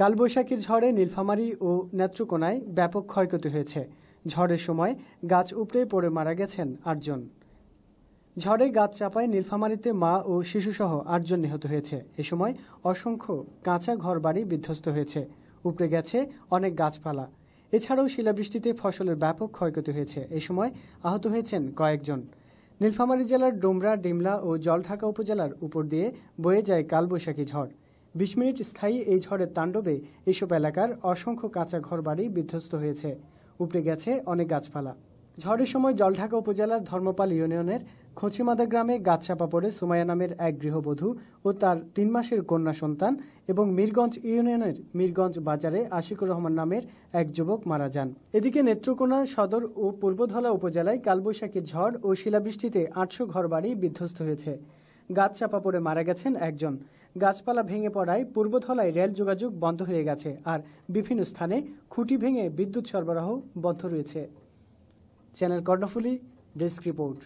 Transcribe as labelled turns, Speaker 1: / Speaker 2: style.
Speaker 1: কালবৈশাখীর ঝড়ে নীলফামারী ও নেত্রকোনায় ব্যাপক ক্ষয়ক্ষতি হয়েছে ঝড়ের সময় গাছ উপড়ে পড়ে মারা গেছেন আটজন ঝড়ে গাছ চাপায় নীলফামারীতে মা ও শিশুসহ আটজন নিহত হয়েছে এ সময় অসংখ্য কাঁচা ঘরবাড়ি বিধ্বস্ত হয়েছে উপড়ে গেছে অনেক গাছপালা এছাড়াও শিলাবৃষ্টিতে ফসলের ব্যাপক ক্ষয়ক্ষতি হয়েছে এ সময় আহত হয়েছেন কয়েকজন নীলফামারী জেলার ডোমরা ডিমলা ও জলঢাকা উপজেলার উপর দিয়ে বয়ে যায় কালবৈশাখী ঝড় বিশ মিনিট স্থায়ী এই ঝড়ের তাণ্ডবে এইসব এলাকার অসংখ্য কাঁচা ঘরবাড়ি বিধ্বস্ত হয়েছে উপড়ে গেছে অনেক গাছপালা ঝড়ের সময় জলঢাকা উপজেলার ধর্মপাল ইউনিয়নের খোঁচিমাদা গ্রামে গাছ চাপা পড়ে সুমায়া নামের এক গৃহবধূ ও তার তিন মাসের কন্যা সন্তান এবং মিরগঞ্জ ইউনিয়নের মিরগঞ্জ বাজারে আশিকুর রহমান নামের এক যুবক মারা যান এদিকে নেত্রকোনা সদর ও পূর্বধলা উপজেলায় কালবৈশাখী ঝড় ও শিলাবৃষ্টিতে আটশো ঘরবাড়ি বিধ্বস্ত হয়েছে গাছ চাপা পড়ে মারা গেছেন একজন গাছপালা ভেঙে পড়ায় পূর্বধলায় রেল যোগাযোগ বন্ধ হয়ে গেছে আর বিভিন্ন স্থানে খুঁটি ভেঙে বিদ্যুৎ সরবরাহ বন্ধ রয়েছে চ্যানেল কর্ণফুলি ডেস্ক রিপোর্ট